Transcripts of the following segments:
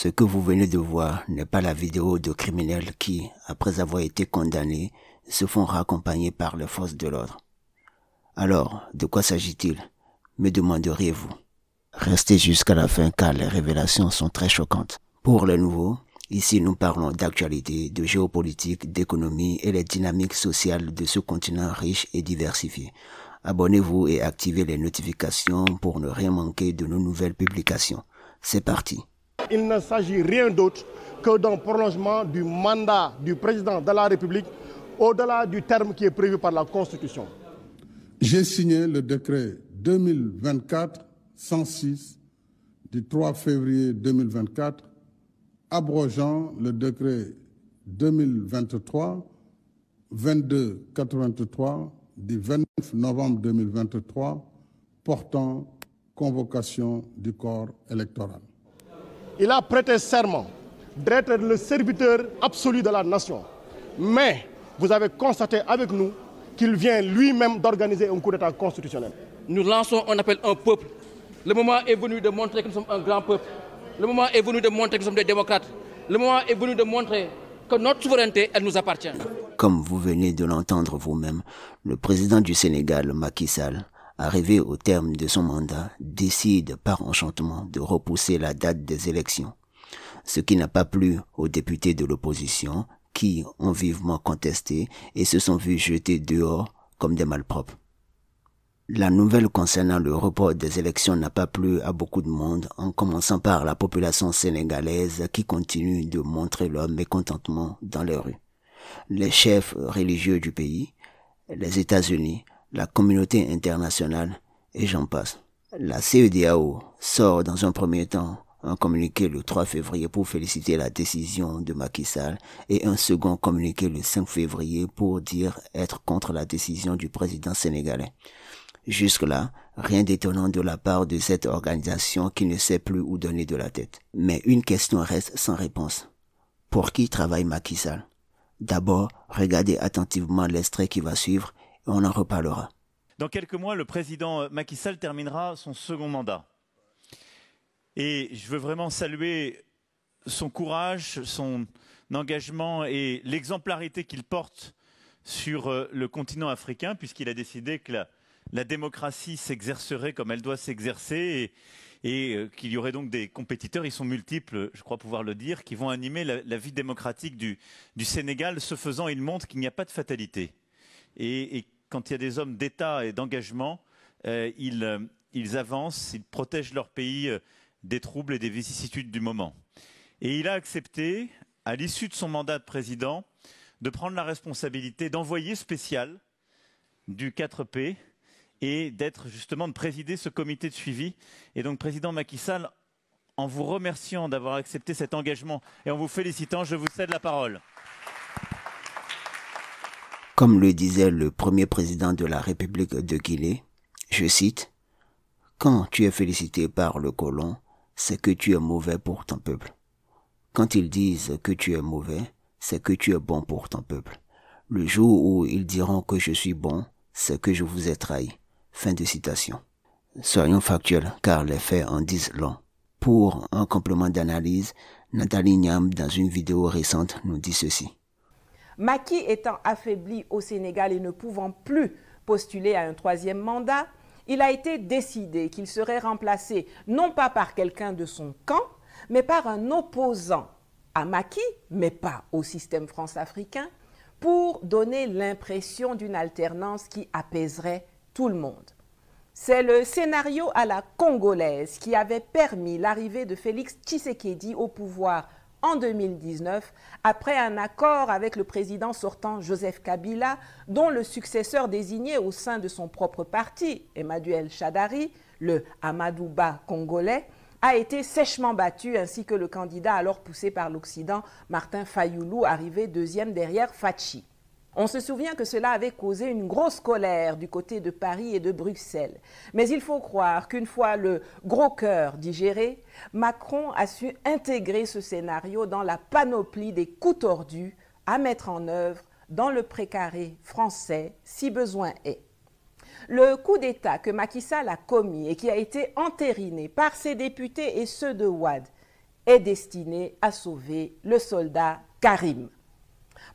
Ce que vous venez de voir n'est pas la vidéo de criminels qui, après avoir été condamnés, se font raccompagner par les forces de l'ordre. Alors, de quoi s'agit-il me demanderiez-vous. Restez jusqu'à la fin car les révélations sont très choquantes. Pour les nouveau, ici nous parlons d'actualité, de géopolitique, d'économie et les dynamiques sociales de ce continent riche et diversifié. Abonnez-vous et activez les notifications pour ne rien manquer de nos nouvelles publications. C'est parti il ne s'agit rien d'autre que d'un prolongement du mandat du président de la République au-delà du terme qui est prévu par la Constitution. J'ai signé le décret 2024-106 du 3 février 2024 abrogeant le décret 2023-2283 du 29 novembre 2023 portant convocation du corps électoral il a prêté serment d'être le serviteur absolu de la nation. Mais vous avez constaté avec nous qu'il vient lui-même d'organiser un coup d'État constitutionnel. Nous lançons un appel un peuple. Le moment est venu de montrer que nous sommes un grand peuple. Le moment est venu de montrer que nous sommes des démocrates. Le moment est venu de montrer que notre souveraineté, elle nous appartient. Comme vous venez de l'entendre vous-même, le président du Sénégal, Macky Sall, arrivé au terme de son mandat, décide par enchantement de repousser la date des élections, ce qui n'a pas plu aux députés de l'opposition qui ont vivement contesté et se sont vus jeter dehors comme des malpropres. La nouvelle concernant le report des élections n'a pas plu à beaucoup de monde, en commençant par la population sénégalaise qui continue de montrer leur mécontentement dans les rues. Les chefs religieux du pays, les États-Unis, la communauté internationale, et j'en passe. La CEDAO sort dans un premier temps un communiqué le 3 février pour féliciter la décision de Macky Sall et un second communiqué le 5 février pour dire être contre la décision du président sénégalais. Jusque-là, rien d'étonnant de la part de cette organisation qui ne sait plus où donner de la tête. Mais une question reste sans réponse. Pour qui travaille Macky Sall D'abord, regardez attentivement l'extrait qui va suivre on en reparlera. Dans quelques mois, le président Macky Sall terminera son second mandat. Et je veux vraiment saluer son courage, son engagement et l'exemplarité qu'il porte sur euh, le continent africain, puisqu'il a décidé que la, démocratie s'exercerait comme elle doit s'exercer et, euh, qu'il y aurait donc des compétiteurs, ils sont multiples, je crois pouvoir le dire, qui vont animer la, vie démocratique du, du, Sénégal. Ce faisant, il montre qu'il n'y a pas de fatalité et quand il y a des hommes d'État et d'engagement, euh, ils, euh, ils, avancent, ils protègent leur pays euh, des troubles et des vicissitudes du moment. Et il a accepté, à l'issue de son mandat de président, de prendre la responsabilité d'envoyer spécial du 4P et d'être justement de présider ce comité de suivi. Et donc, président Macky Sall, en vous remerciant d'avoir accepté cet engagement et en vous félicitant, je vous cède la parole. Comme le disait le premier président de la République de Guinée, je cite, Quand tu es félicité par le colon, c'est que tu es mauvais pour ton peuple. Quand ils disent que tu es mauvais, c'est que tu es bon pour ton peuple. Le jour où ils diront que je suis bon, c'est que je vous ai trahi. Fin de citation. Soyons factuels, car les faits en disent long. Pour un complément d'analyse, Nathalie Niam, dans une vidéo récente, nous dit ceci. Maki étant affaibli au Sénégal et ne pouvant plus postuler à un troisième mandat, il a été décidé qu'il serait remplacé non pas par quelqu'un de son camp, mais par un opposant à Maki, mais pas au système france-africain, pour donner l'impression d'une alternance qui apaiserait tout le monde. C'est le scénario à la congolaise qui avait permis l'arrivée de Félix Tshisekedi au pouvoir en 2019 après un accord avec le président sortant Joseph Kabila, dont le successeur désigné au sein de son propre parti, Emmanuel Chadari, le Amadouba congolais, a été sèchement battu, ainsi que le candidat alors poussé par l'Occident, Martin Fayoulou, arrivé deuxième derrière Fachi. On se souvient que cela avait causé une grosse colère du côté de Paris et de Bruxelles. Mais il faut croire qu'une fois le gros cœur digéré, Macron a su intégrer ce scénario dans la panoplie des coups tordus à mettre en œuvre dans le précaré français si besoin est. Le coup d'État que Macky Sall a commis et qui a été entériné par ses députés et ceux de Wad est destiné à sauver le soldat Karim.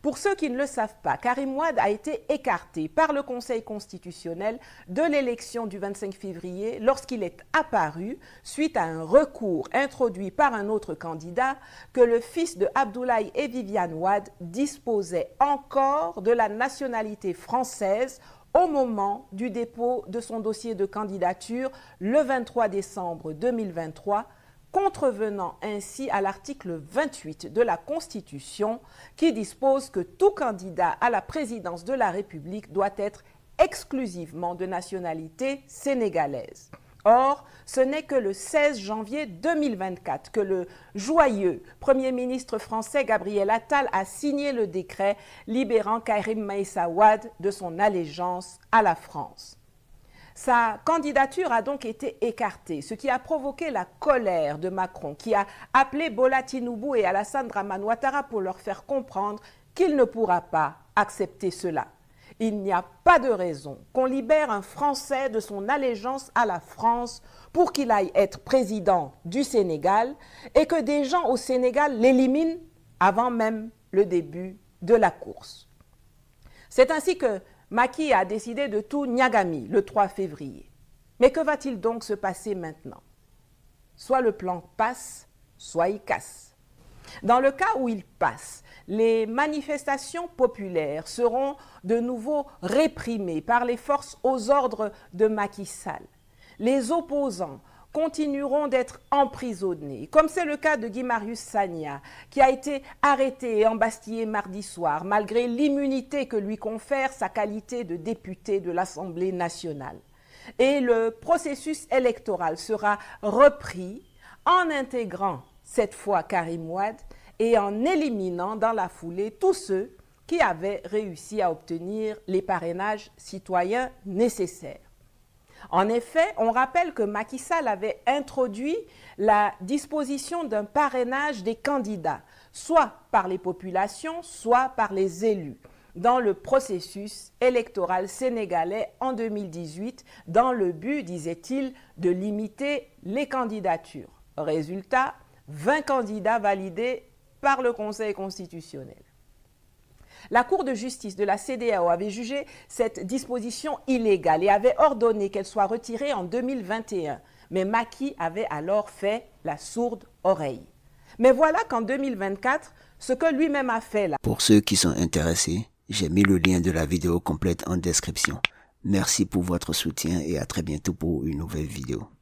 Pour ceux qui ne le savent pas, Karim Wade a été écarté par le Conseil constitutionnel de l'élection du 25 février lorsqu'il est apparu, suite à un recours introduit par un autre candidat, que le fils de Abdoulaye et Viviane Wade disposait encore de la nationalité française au moment du dépôt de son dossier de candidature le 23 décembre 2023 contrevenant ainsi à l'article 28 de la Constitution qui dispose que tout candidat à la présidence de la République doit être exclusivement de nationalité sénégalaise. Or, ce n'est que le 16 janvier 2024 que le joyeux Premier ministre français Gabriel Attal a signé le décret libérant Karim Maïsawad de son allégeance à la France. Sa candidature a donc été écartée, ce qui a provoqué la colère de Macron, qui a appelé Bola Tinubu et Alassane Draman Ouattara pour leur faire comprendre qu'il ne pourra pas accepter cela. Il n'y a pas de raison qu'on libère un Français de son allégeance à la France pour qu'il aille être président du Sénégal et que des gens au Sénégal l'éliminent avant même le début de la course. C'est ainsi que Maki a décidé de tout Niagami le 3 février. Mais que va-t-il donc se passer maintenant Soit le plan passe, soit il casse. Dans le cas où il passe, les manifestations populaires seront de nouveau réprimées par les forces aux ordres de maki Sall. Les opposants continueront d'être emprisonnés, comme c'est le cas de Guy Marius Sagna, qui a été arrêté et embastillé mardi soir, malgré l'immunité que lui confère sa qualité de député de l'Assemblée nationale. Et le processus électoral sera repris en intégrant cette fois Karim Ouad et en éliminant dans la foulée tous ceux qui avaient réussi à obtenir les parrainages citoyens nécessaires. En effet, on rappelle que Macky Sall avait introduit la disposition d'un parrainage des candidats, soit par les populations, soit par les élus dans le processus électoral sénégalais en 2018 dans le but, disait-il, de limiter les candidatures. Résultat, 20 candidats validés par le Conseil constitutionnel. La Cour de justice de la CDAO avait jugé cette disposition illégale et avait ordonné qu'elle soit retirée en 2021. Mais Maki avait alors fait la sourde oreille. Mais voilà qu'en 2024, ce que lui-même a fait là. Pour ceux qui sont intéressés, j'ai mis le lien de la vidéo complète en description. Merci pour votre soutien et à très bientôt pour une nouvelle vidéo.